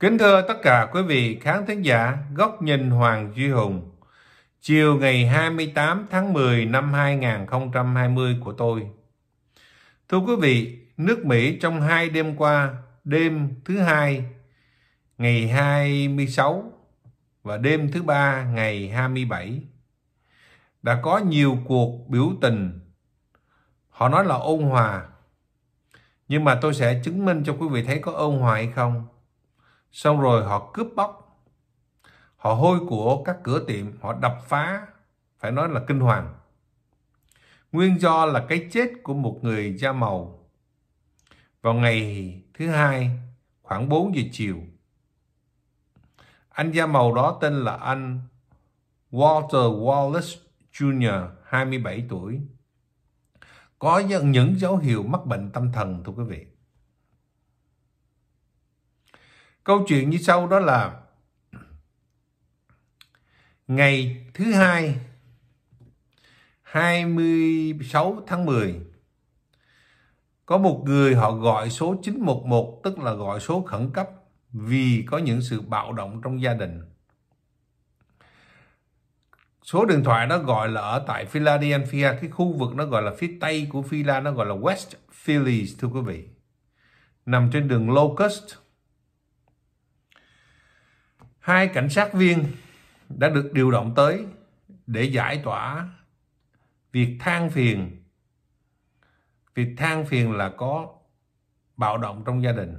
Kính thưa tất cả quý vị khán thính giả, góc nhìn Hoàng Duy Hùng. Chiều ngày 28 tháng 10 năm 2020 của tôi. Thưa quý vị, nước Mỹ trong hai đêm qua, đêm thứ hai ngày 26 và đêm thứ ba ngày 27 đã có nhiều cuộc biểu tình. Họ nói là ôn hòa. Nhưng mà tôi sẽ chứng minh cho quý vị thấy có ôn hòa hay không xong rồi họ cướp bóc họ hôi của các cửa tiệm họ đập phá phải nói là kinh hoàng nguyên do là cái chết của một người da màu vào ngày thứ hai khoảng 4 giờ chiều anh da màu đó tên là anh Walter Wallace Jr. 27 tuổi có những dấu hiệu mắc bệnh tâm thần thưa quý vị câu chuyện như sau đó là ngày thứ hai 26 tháng 10 có một người họ gọi số 911 tức là gọi số khẩn cấp vì có những sự bạo động trong gia đình số điện thoại đó gọi là ở tại Philadelphia cái khu vực nó gọi là phía tây của Phila nó gọi là West Philly thưa quý vị nằm trên đường Locust hai cảnh sát viên đã được điều động tới để giải tỏa việc than phiền việc than phiền là có bạo động trong gia đình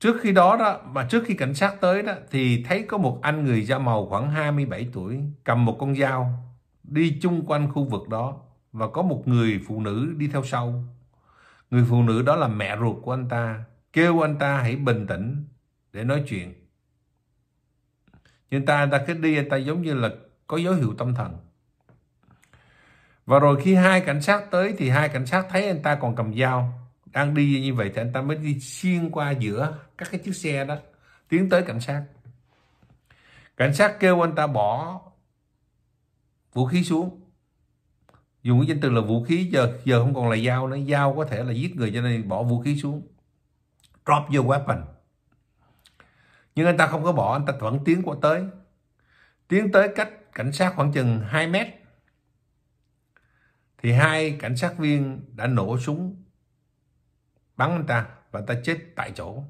trước khi đó đó mà trước khi cảnh sát tới đó thì thấy có một anh người da màu khoảng 27 tuổi cầm một con dao đi chung quanh khu vực đó và có một người phụ nữ đi theo sau người phụ nữ đó là mẹ ruột của anh ta kêu anh ta hãy bình tĩnh để nói chuyện nhưng ta ta cứ đi ta giống như là có dấu hiệu tâm thần và rồi khi hai cảnh sát tới thì hai cảnh sát thấy anh ta còn cầm dao đang đi như vậy thì anh ta mới đi xuyên qua giữa các cái chiếc xe đó tiến tới cảnh sát cảnh sát kêu anh ta bỏ vũ khí xuống dùng cái danh từ là vũ khí giờ giờ không còn là dao nữa dao có thể là giết người cho nên bỏ vũ khí xuống drop your weapon nhưng anh ta không có bỏ, anh ta vẫn tiến qua tới. Tiến tới cách cảnh sát khoảng chừng 2 mét. Thì hai cảnh sát viên đã nổ súng bắn anh ta và anh ta chết tại chỗ.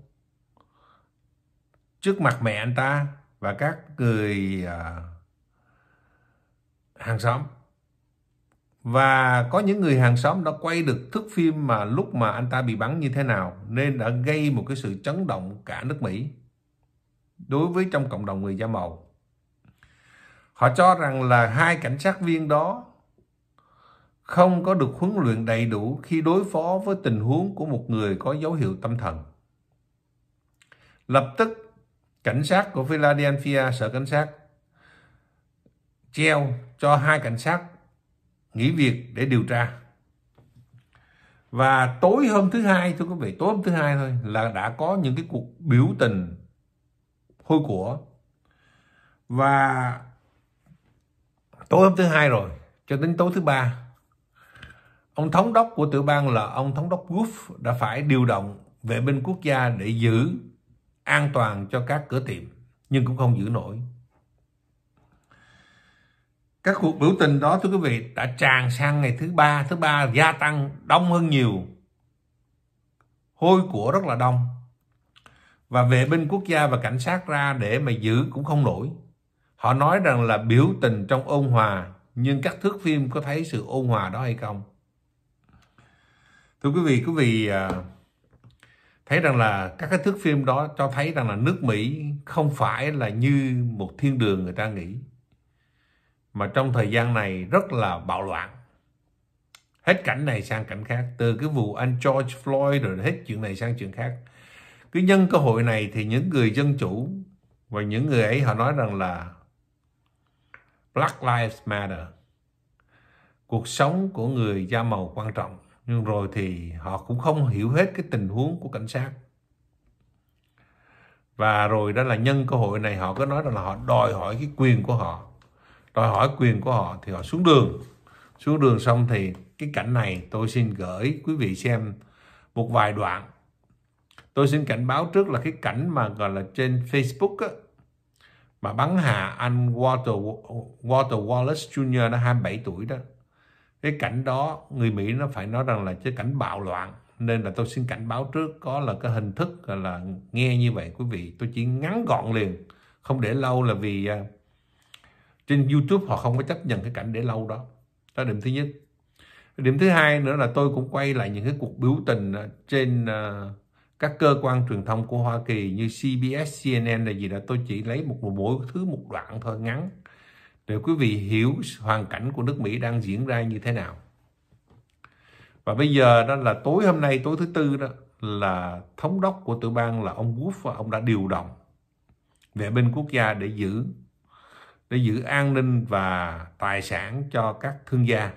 Trước mặt mẹ anh ta và các người uh, hàng xóm. Và có những người hàng xóm đã quay được thước phim mà lúc mà anh ta bị bắn như thế nào nên đã gây một cái sự chấn động cả nước Mỹ đối với trong cộng đồng người da màu. Họ cho rằng là hai cảnh sát viên đó không có được huấn luyện đầy đủ khi đối phó với tình huống của một người có dấu hiệu tâm thần. Lập tức, cảnh sát của Philadelphia, sở cảnh sát, treo cho hai cảnh sát nghỉ việc để điều tra. Và tối hôm thứ hai, thưa quý vị, tối hôm thứ hai thôi là đã có những cái cuộc biểu tình hôi của và tối hôm thứ hai rồi cho đến tối thứ ba ông thống đốc của tiểu bang là ông thống đốc Wolf đã phải điều động vệ binh quốc gia để giữ an toàn cho các cửa tiệm nhưng cũng không giữ nổi các cuộc biểu tình đó thưa quý vị đã tràn sang ngày thứ ba thứ ba gia tăng đông hơn nhiều hôi của rất là đông và vệ binh quốc gia và cảnh sát ra để mà giữ cũng không nổi. Họ nói rằng là biểu tình trong ôn hòa, nhưng các thước phim có thấy sự ôn hòa đó hay không? Thưa quý vị, quý vị à, thấy rằng là các cái thước phim đó cho thấy rằng là nước Mỹ không phải là như một thiên đường người ta nghĩ. Mà trong thời gian này rất là bạo loạn. Hết cảnh này sang cảnh khác. Từ cái vụ anh George Floyd rồi hết chuyện này sang chuyện khác cứ nhân cơ hội này thì những người dân chủ và những người ấy họ nói rằng là Black Lives Matter cuộc sống của người da màu quan trọng nhưng rồi thì họ cũng không hiểu hết cái tình huống của cảnh sát và rồi đó là nhân cơ hội này họ có nói rằng là họ đòi hỏi cái quyền của họ đòi hỏi quyền của họ thì họ xuống đường xuống đường xong thì cái cảnh này tôi xin gửi quý vị xem một vài đoạn tôi xin cảnh báo trước là cái cảnh mà gọi là trên Facebook á, mà bắn hạ anh Walter, Walter Wallace Jr. đã 27 tuổi đó cái cảnh đó người Mỹ nó phải nói rằng là cái cảnh bạo loạn nên là tôi xin cảnh báo trước có là cái hình thức là, là nghe như vậy quý vị tôi chỉ ngắn gọn liền không để lâu là vì uh, trên YouTube họ không có chấp nhận cái cảnh để lâu đó đó điểm thứ nhất điểm thứ hai nữa là tôi cũng quay lại những cái cuộc biểu tình à, trên uh, các cơ quan truyền thông của Hoa Kỳ như CBS, CNN là gì đó tôi chỉ lấy một mỗi thứ một đoạn thôi ngắn để quý vị hiểu hoàn cảnh của nước Mỹ đang diễn ra như thế nào. Và bây giờ đó là tối hôm nay tối thứ tư đó là thống đốc của tiểu bang là ông Wolf ông đã điều động vệ binh quốc gia để giữ để giữ an ninh và tài sản cho các thương gia.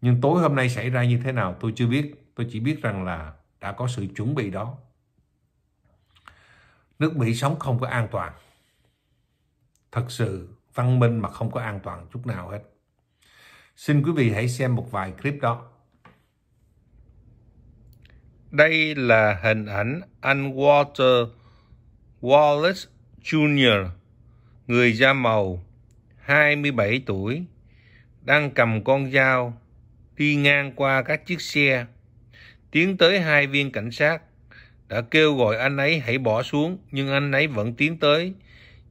Nhưng tối hôm nay xảy ra như thế nào tôi chưa biết. Tôi chỉ biết rằng là đã có sự chuẩn bị đó. Nước Mỹ sống không có an toàn. Thật sự văn minh mà không có an toàn chút nào hết. Xin quý vị hãy xem một vài clip đó. Đây là hình ảnh anh Walter Wallace Jr., người da màu, 27 tuổi, đang cầm con dao đi ngang qua các chiếc xe tiến tới hai viên cảnh sát đã kêu gọi anh ấy hãy bỏ xuống nhưng anh ấy vẫn tiến tới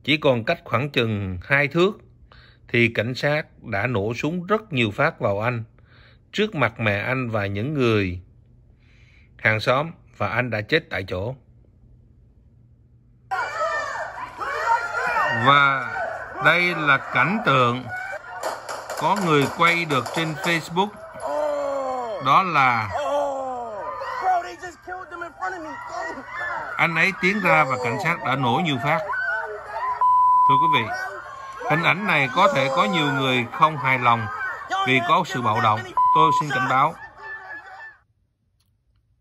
chỉ còn cách khoảng chừng hai thước thì cảnh sát đã nổ súng rất nhiều phát vào anh trước mặt mẹ anh và những người hàng xóm và anh đã chết tại chỗ và đây là cảnh tượng có người quay được trên Facebook đó là Anh ấy tiến ra và cảnh sát đã nổ nhiều phát. Thưa quý vị, hình ảnh này có thể có nhiều người không hài lòng vì có sự bạo động. Tôi xin cảnh báo.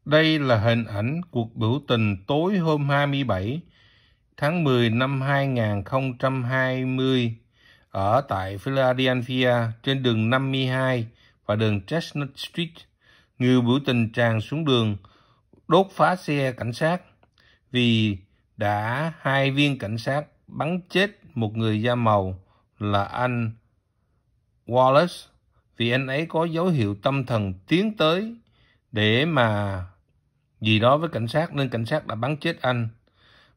Đây là hình ảnh cuộc biểu tình tối hôm 27 tháng 10 năm 2020 ở tại Philadelphia trên đường 52 và đường Chestnut Street. Người biểu tình tràn xuống đường, đốt phá xe cảnh sát vì đã hai viên cảnh sát bắn chết một người da màu là anh Wallace vì anh ấy có dấu hiệu tâm thần tiến tới để mà gì đó với cảnh sát nên cảnh sát đã bắn chết anh.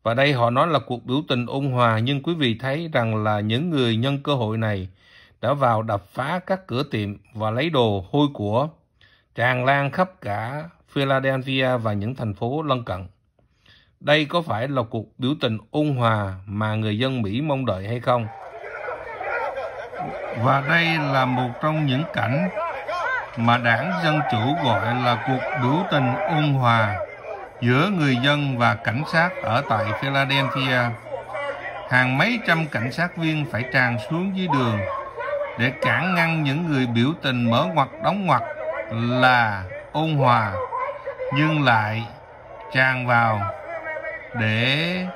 Và đây họ nói là cuộc biểu tình ôn hòa nhưng quý vị thấy rằng là những người nhân cơ hội này đã vào đập phá các cửa tiệm và lấy đồ hôi của tràn lan khắp cả Philadelphia và những thành phố lân cận đây có phải là cuộc biểu tình ôn hòa mà người dân Mỹ mong đợi hay không? Và đây là một trong những cảnh mà đảng Dân Chủ gọi là cuộc biểu tình ôn hòa giữa người dân và cảnh sát ở tại Philadelphia. Hàng mấy trăm cảnh sát viên phải tràn xuống dưới đường để cản ngăn những người biểu tình mở ngoặt đóng ngoặt là ôn hòa nhưng lại tràn vào để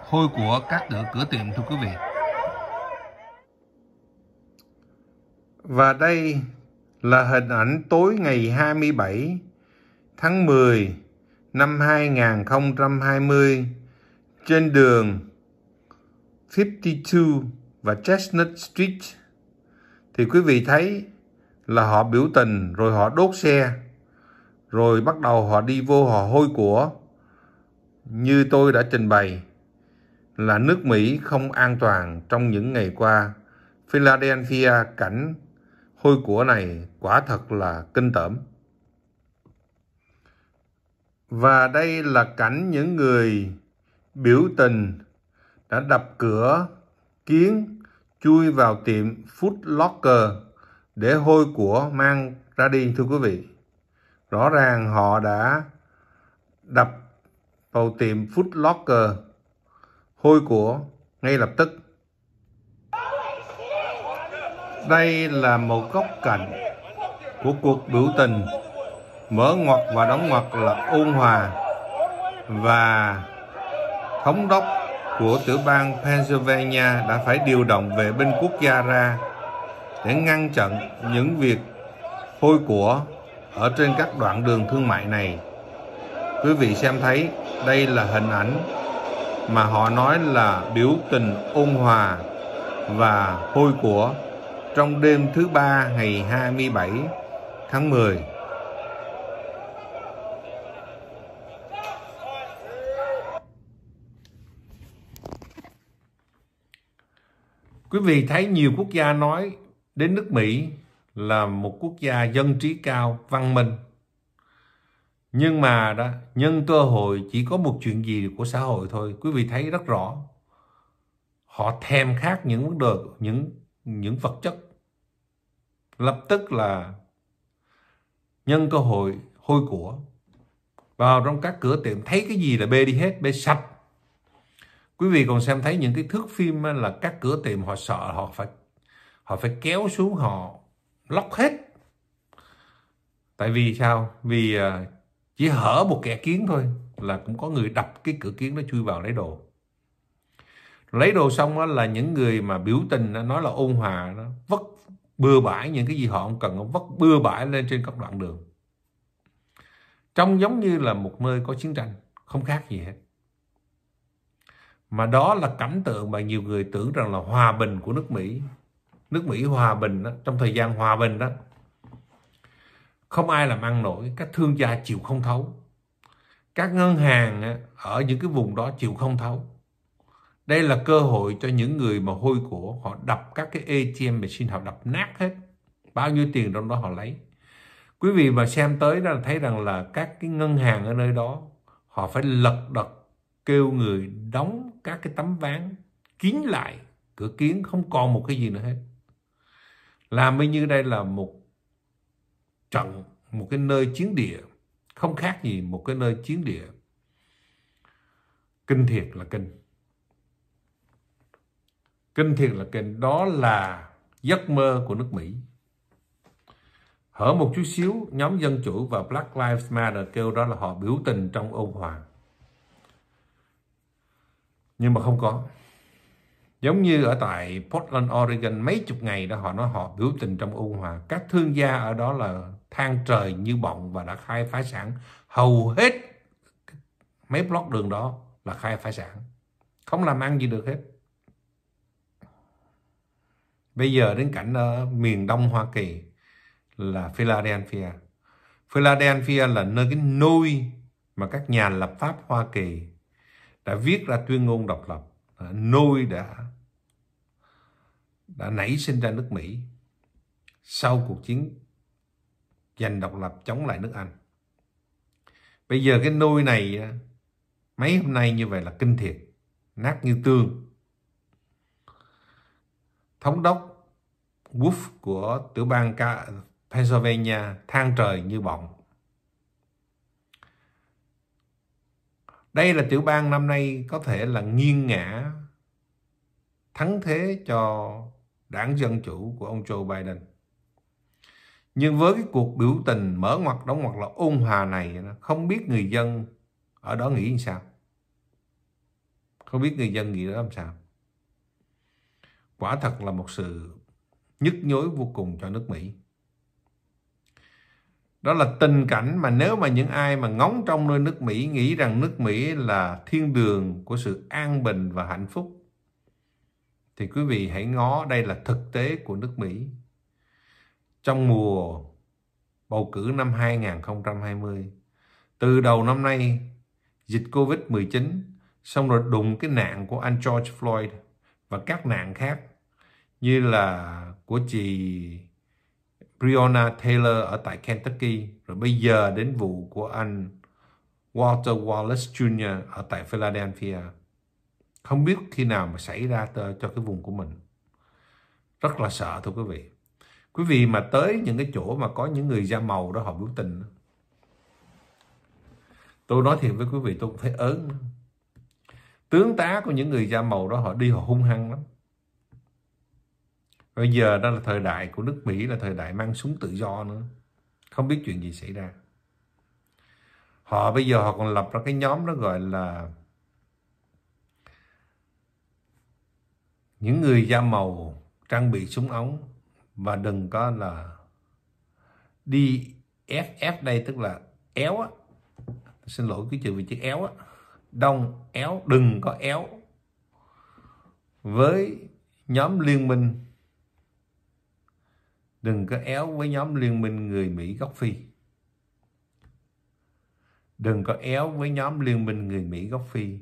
hôi của các cửa, cửa tiệm thưa quý vị. Và đây là hình ảnh tối ngày 27 tháng 10 năm 2020 trên đường 52 và Chestnut Street thì quý vị thấy là họ biểu tình rồi họ đốt xe rồi bắt đầu họ đi vô họ hôi của như tôi đã trình bày là nước Mỹ không an toàn trong những ngày qua. Philadelphia cảnh hôi của này quả thật là kinh tởm. Và đây là cảnh những người biểu tình đã đập cửa kiến chui vào tiệm Food Locker để hôi của mang ra đi thưa quý vị. Rõ ràng họ đã đập vào tiệm Food Locker hôi của ngay lập tức. Đây là một góc cạnh của cuộc biểu tình mở ngoặc và đóng ngoặc là ôn hòa và thống đốc của tiểu bang Pennsylvania đã phải điều động vệ binh quốc gia ra để ngăn chặn những việc hôi của ở trên các đoạn đường thương mại này quý vị xem thấy đây là hình ảnh mà họ nói là biểu tình ôn hòa và hôi của trong đêm thứ ba ngày 27 tháng 10 Quý vị thấy nhiều quốc gia nói đến nước Mỹ là một quốc gia dân trí cao, văn minh nhưng mà đó nhân cơ hội chỉ có một chuyện gì của xã hội thôi quý vị thấy rất rõ họ thèm khát những vấn đề những những vật chất lập tức là nhân cơ hội hôi của vào trong các cửa tiệm thấy cái gì là bê đi hết bê sạch quý vị còn xem thấy những cái thước phim là các cửa tiệm họ sợ họ phải họ phải kéo xuống họ lóc hết tại vì sao vì à, chỉ hở một kẻ kiến thôi là cũng có người đập cái cửa kiến nó chui vào lấy đồ lấy đồ xong đó là những người mà biểu tình đó, nói là ôn hòa nó vất bừa bãi những cái gì họ không cần vất bừa bãi lên trên các đoạn đường trông giống như là một nơi có chiến tranh không khác gì hết mà đó là cảnh tượng mà nhiều người tưởng rằng là hòa bình của nước Mỹ nước Mỹ hòa bình đó, trong thời gian hòa bình đó không ai làm ăn nổi các thương gia chịu không thấu các ngân hàng ở những cái vùng đó chịu không thấu đây là cơ hội cho những người mà hôi của họ đập các cái ATM machine họ đập nát hết bao nhiêu tiền trong đó họ lấy quý vị mà xem tới là thấy rằng là các cái ngân hàng ở nơi đó họ phải lật đật kêu người đóng các cái tấm ván kín lại cửa kiến không còn một cái gì nữa hết làm như đây là một trận một cái nơi chiến địa không khác gì một cái nơi chiến địa kinh thiệt là kinh kinh thiệt là kinh đó là giấc mơ của nước mỹ hở một chút xíu nhóm dân chủ và black lives matter kêu đó là họ biểu tình trong ôn hòa nhưng mà không có giống như ở tại portland oregon mấy chục ngày đó họ nói họ biểu tình trong ôn hòa các thương gia ở đó là than trời như bọng và đã khai phá sản hầu hết mấy block đường đó là khai phá sản không làm ăn gì được hết bây giờ đến cảnh ở miền đông hoa kỳ là philadelphia philadelphia là nơi cái nôi mà các nhà lập pháp hoa kỳ đã viết ra tuyên ngôn độc lập nôi đã đã nảy sinh ra nước mỹ sau cuộc chiến giành độc lập chống lại nước Anh. Bây giờ cái nôi này mấy hôm nay như vậy là kinh thiệt, nát như tương. Thống đốc Wolf của tiểu bang Pennsylvania than trời như bọng. Đây là tiểu bang năm nay có thể là nghiêng ngã thắng thế cho đảng Dân Chủ của ông Joe Biden nhưng với cái cuộc biểu tình mở ngoặt đóng ngoặt là ôn hòa này không biết người dân ở đó nghĩ sao không biết người dân nghĩ đó làm sao quả thật là một sự nhức nhối vô cùng cho nước Mỹ đó là tình cảnh mà nếu mà những ai mà ngóng trong nơi nước Mỹ nghĩ rằng nước Mỹ là thiên đường của sự an bình và hạnh phúc thì quý vị hãy ngó đây là thực tế của nước Mỹ trong mùa bầu cử năm 2020. Từ đầu năm nay, dịch Covid-19 xong rồi đùng cái nạn của anh George Floyd và các nạn khác như là của chị Breonna Taylor ở tại Kentucky rồi bây giờ đến vụ của anh Walter Wallace Jr. ở tại Philadelphia. Không biết khi nào mà xảy ra cho cái vùng của mình. Rất là sợ thưa quý vị quý vị mà tới những cái chỗ mà có những người da màu đó họ biểu tình tôi nói thiệt với quý vị tôi cũng thấy ớn tướng tá của những người da màu đó họ đi họ hung hăng lắm bây giờ đó là thời đại của nước mỹ là thời đại mang súng tự do nữa không biết chuyện gì xảy ra họ bây giờ họ còn lập ra cái nhóm đó gọi là những người da màu trang bị súng ống và đừng có là đi ép ép đây tức là éo á xin lỗi cái chữ vị chữ éo á đông éo đừng có éo với nhóm liên minh đừng có éo với nhóm liên minh người Mỹ gốc Phi đừng có éo với nhóm liên minh người Mỹ gốc Phi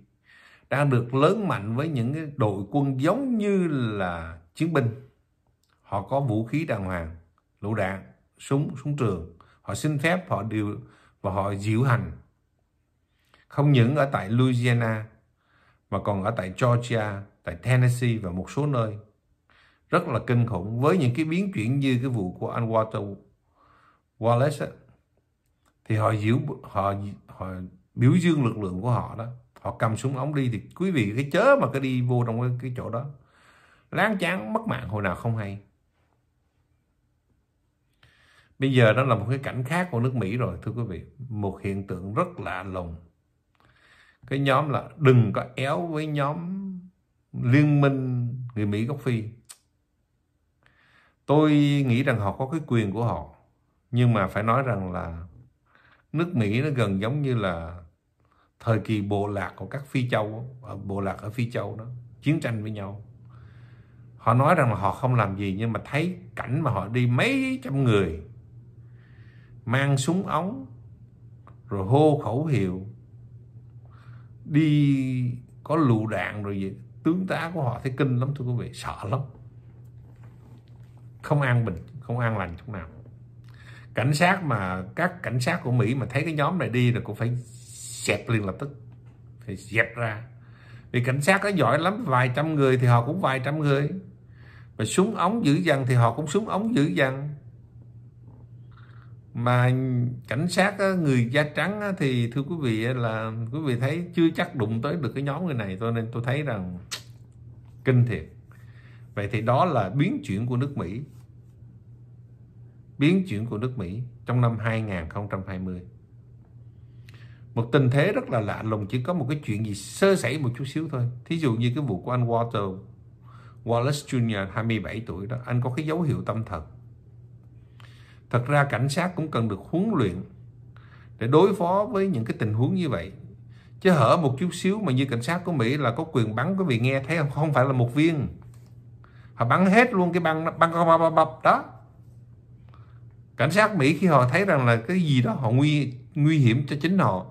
đang được lớn mạnh với những đội quân giống như là chiến binh Họ có vũ khí đàng hoàng, lựu đạn, súng, súng trường. Họ xin phép, họ điều và họ diễu hành. Không những ở tại Louisiana mà còn ở tại Georgia, tại Tennessee và một số nơi. Rất là kinh khủng với những cái biến chuyển như cái vụ của anh Walter Wallace ấy, thì họ diễu họ họ biểu dương lực lượng của họ đó họ cầm súng ống đi thì quý vị cái chớ mà cái đi vô trong cái, cái chỗ đó láng chán mất mạng hồi nào không hay Bây giờ đó là một cái cảnh khác của nước Mỹ rồi thưa quý vị. Một hiện tượng rất lạ lùng. Cái nhóm là đừng có éo với nhóm liên minh người Mỹ gốc Phi. Tôi nghĩ rằng họ có cái quyền của họ. Nhưng mà phải nói rằng là nước Mỹ nó gần giống như là thời kỳ bộ lạc của các phi châu ờ, bộ lạc ở phi châu đó chiến tranh với nhau họ nói rằng là họ không làm gì nhưng mà thấy cảnh mà họ đi mấy trăm người mang súng ống rồi hô khẩu hiệu đi có lựu đạn rồi gì tướng tá của họ thấy kinh lắm thưa quý vị sợ lắm không an bình không an lành chút nào cảnh sát mà các cảnh sát của mỹ mà thấy cái nhóm này đi là cũng phải dẹp liền lập tức phải dẹp ra vì cảnh sát nó giỏi lắm vài trăm người thì họ cũng vài trăm người và súng ống dữ dằn thì họ cũng súng ống dữ dằn mà cảnh sát người da trắng thì thưa quý vị là quý vị thấy chưa chắc đụng tới được cái nhóm người này cho nên tôi thấy rằng kinh thiệt vậy thì đó là biến chuyển của nước Mỹ biến chuyển của nước Mỹ trong năm 2020 một tình thế rất là lạ lùng chỉ có một cái chuyện gì sơ sẩy một chút xíu thôi thí dụ như cái vụ của anh Walter Wallace Jr. 27 tuổi đó anh có cái dấu hiệu tâm thần thật ra cảnh sát cũng cần được huấn luyện để đối phó với những cái tình huống như vậy chứ hở một chút xíu mà như cảnh sát của Mỹ là có quyền bắn quý vị nghe thấy không không phải là một viên họ bắn hết luôn cái băng băng bập đó cảnh sát Mỹ khi họ thấy rằng là cái gì đó họ nguy nguy hiểm cho chính họ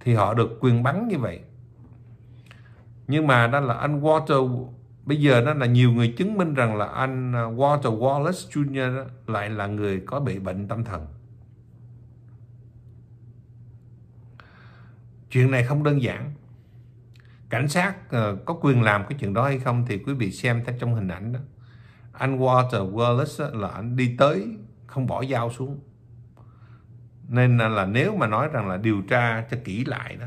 thì họ được quyền bắn như vậy nhưng mà đó là anh water Bây giờ đó là nhiều người chứng minh rằng là anh à, Walter Wallace Jr. lại là người có bị bệnh tâm thần. Chuyện này không đơn giản. Cảnh sát ờ, có quyền làm cái chuyện đó hay không thì quý vị xem theo trong hình ảnh đó. Anh Walter Wallace là anh đi tới không bỏ dao xuống. Nên là nếu mà nói rằng là điều tra cho kỹ lại đó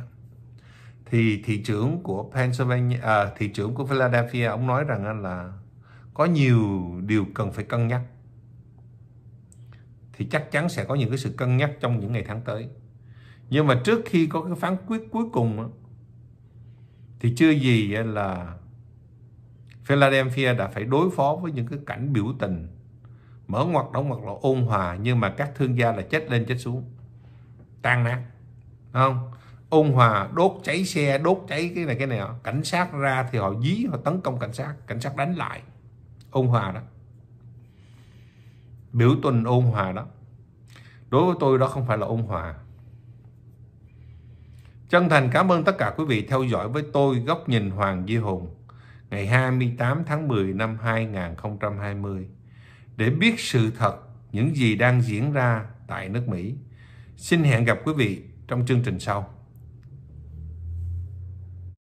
thì thị trưởng của Pennsylvania à, thị trưởng của Philadelphia ông nói rằng là có nhiều điều cần phải cân nhắc thì chắc chắn sẽ có những cái sự cân nhắc trong những ngày tháng tới nhưng mà trước khi có cái phán quyết cuối cùng thì chưa gì là Philadelphia đã phải đối phó với những cái cảnh biểu tình mở ngoặt đóng ngoặt là ôn hòa nhưng mà các thương gia là chết lên chết xuống tan nát đúng không ôn hòa đốt cháy xe đốt cháy cái này cái này cảnh sát ra thì họ dí họ tấn công cảnh sát cảnh sát đánh lại ôn hòa đó biểu tình ôn hòa đó đối với tôi đó không phải là ôn hòa chân thành cảm ơn tất cả quý vị theo dõi với tôi góc nhìn Hoàng Duy Hùng ngày 28 tháng 10 năm 2020 để biết sự thật những gì đang diễn ra tại nước Mỹ. Xin hẹn gặp quý vị trong chương trình sau.